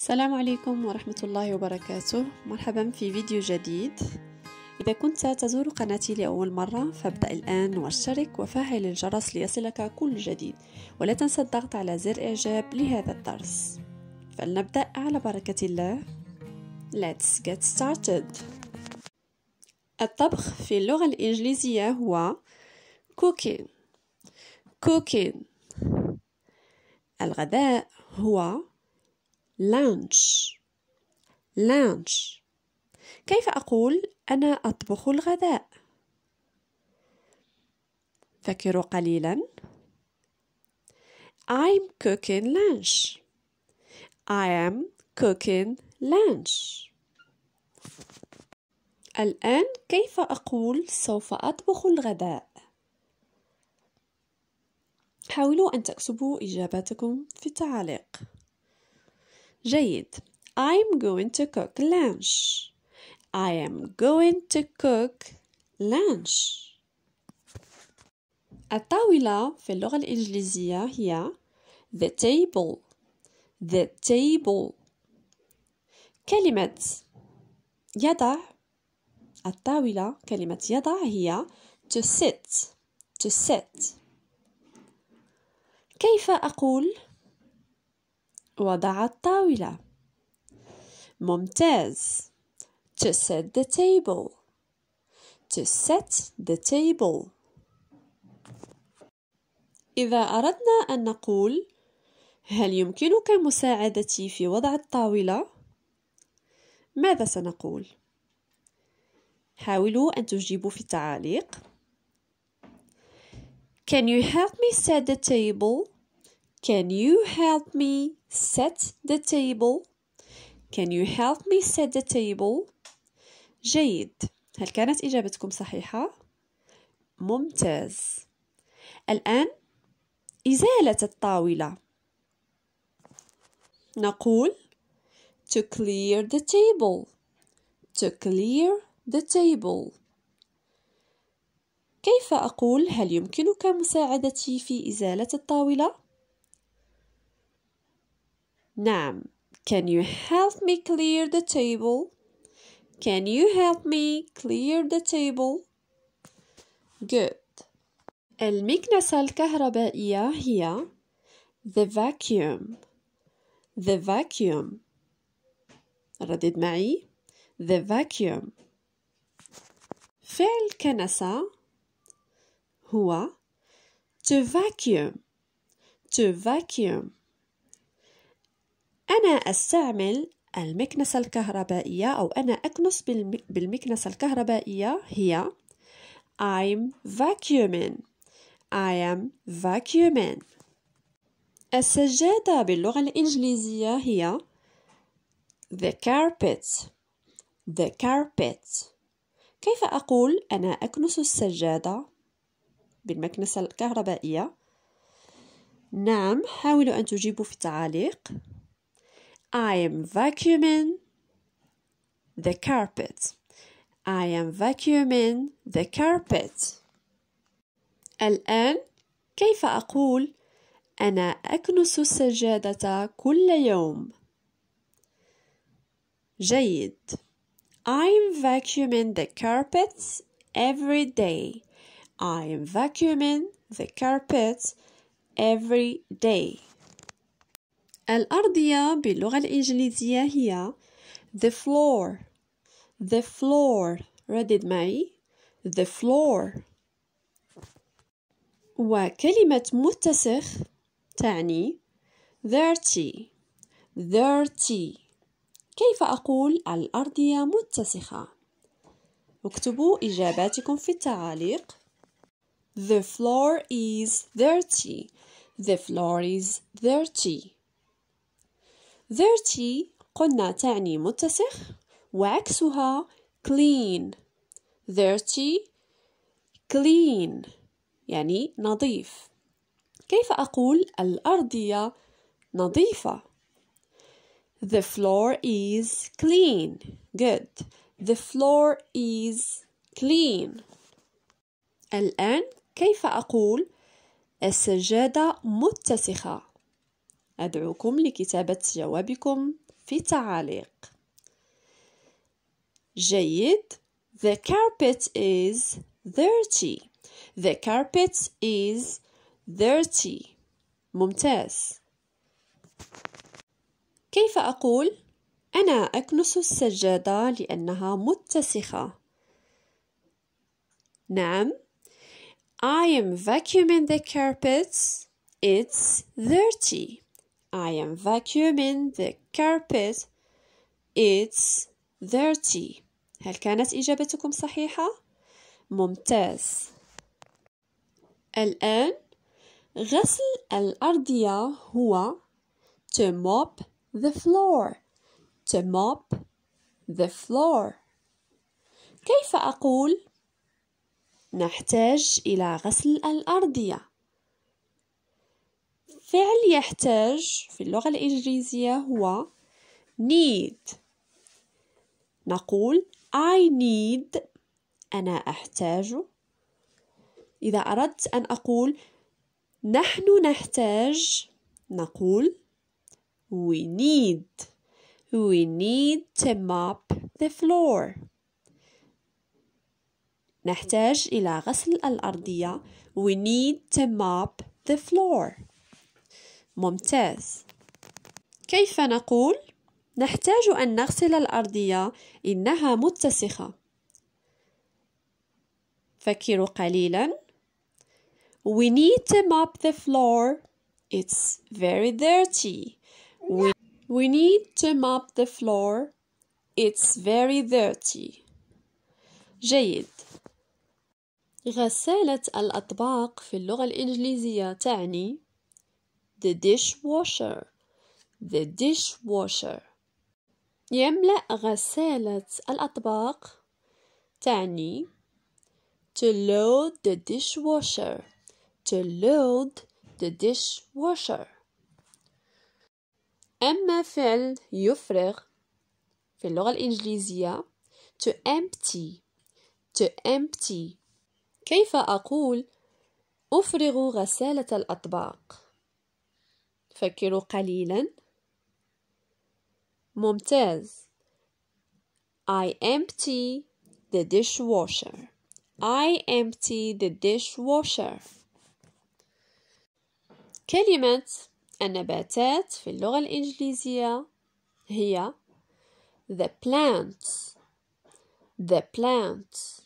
السلام عليكم ورحمة الله وبركاته مرحبا في فيديو جديد إذا كنت تزور قناتي لأول مرة فابدأ الآن واشترك وفعل الجرس ليصلك كل جديد ولا تنسى الضغط على زر إعجاب لهذا الدرس فلنبدأ على بركة الله Let's get started الطبخ في اللغة الإنجليزية هو cooking cooking الغداء هو lunch lunch كيف أقول أنا أطبخ الغداء؟ فكروا قليلا I'm cooking lunch I am cooking lunch الآن كيف أقول سوف أطبخ الغداء؟ حاولوا أن تكتبوا إجاباتكم في التعليق جيد I'm going to cook lunch I am going to cook lunch الطاولة في اللغة الإنجليزية هي the table the table كلمة يضع الطاولة كلمة يضع هي to sit to sit كيف أقول وضع الطاولة ممتاز to set the table to set the table إذا أردنا أن نقول هل يمكنك مساعدتي في وضع الطاولة؟ ماذا سنقول؟ حاولوا أن تجيبوا في التعاليق Can you help me set the table? Can you help me set the table? Can you help me set the table? جيد هل كانت إجابتكم صحيحة؟ ممتاز الآن إزالة الطاولة نقول to clear the table to clear the table كيف أقول هل يمكنك مساعدتي في إزالة الطاولة؟ Nam, can you help me clear the table? Can you help me clear the table? Good. المكنسة الكهربائية هي the vacuum the vacuum ردد معي the vacuum فعل كنسة هو to vacuum to vacuum أنا أستعمل المكنسة الكهربائية أو أنا أكنس بالمكنسة الكهربائية هي I'm vacuuming I am vacuuming السجادة باللغة الإنجليزية هي the carpet the carpet كيف أقول أنا أكنس السجادة بالمكنسة الكهربائية؟ نعم حاولوا أن تجيبوا في التعاليق I am vacuuming the carpet. I am vacuuming the carpet. الآن كيف أقول أنا أكنس السجادة كل يوم؟ جيد. I'm vacuuming the carpets every day. I'm vacuuming the carpets every day. الأرضية باللغة الإنجليزية هي the floor the floor ردد معي the floor وكلمة متسخ تعني dirty dirty كيف أقول الأرضية متسخة؟ اكتبوا إجاباتكم في التعاليق The floor is dirty The floor is dirty dirty قلنا تعني متسخ وعكسها clean dirty clean يعني نظيف كيف أقول الأرضية نظيفة The floor is clean good The floor is clean الآن كيف أقول السجادة متسخة أدعوكم لكتابة جوابكم في التعاليق جيد The carpet is dirty The carpet is dirty ممتاز كيف أقول أنا أكنس السجادة لأنها متسخة نعم I am vacuuming the carpets It's dirty I am vacuuming the carpet. It's dirty. هل كانت إجابتكم صحيحة؟ ممتاز. الآن غسل الأرضية هو to mop the floor. To mop the floor. كيف أقول؟ نحتاج إلى غسل الأرضية. فعل يحتاج في اللغة الإنجليزية هو need نقول I need أنا أحتاج إذا أردت أن أقول نحن نحتاج نقول we need we need to mop the floor نحتاج إلى غسل الأرضية we need to mop the floor ممتاز كيف نقول نحتاج ان نغسل الارضيه انها متسخه فكروا قليلا we need to mop the floor it's very dirty we, we need to mop the floor it's very dirty جيد غسالة الأطباق في اللغة الإنجليزية تعني the dishwasher the dishwasher يملأ غسالة الأطباق تعني to load the dishwasher to load the dishwasher أما فعل يفرغ في اللغة الإنجليزية to empty to empty كيف أقول أفرغ غسالة الأطباق فكروا قليلا ممتاز I empty the dishwasher I empty the dishwasher كلمة النباتات في اللغة الإنجليزية هي the plants the plants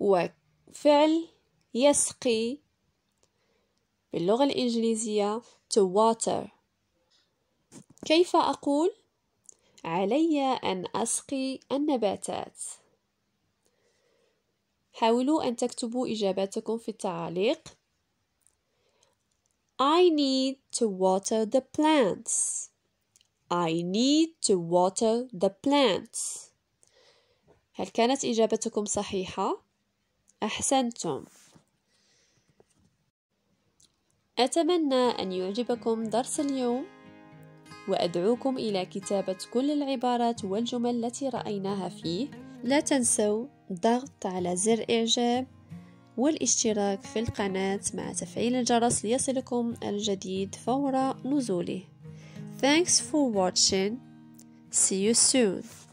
وفعل يسقي باللغة الإنجليزية to water كيف أقول؟ علي أن أسقي النباتات حاولوا أن تكتبوا إجاباتكم في التعليق I need to water the plants I need to water the plants هل كانت إجابتكم صحيحة؟ أحسنتم أتمنى أن يعجبكم درس اليوم وأدعوكم إلى كتابة كل العبارات والجمل التي رأيناها فيه لا تنسوا الضغط على زر إعجاب والاشتراك في القناة مع تفعيل الجرس ليصلكم الجديد فور نزوله Thanks for watching. See you soon.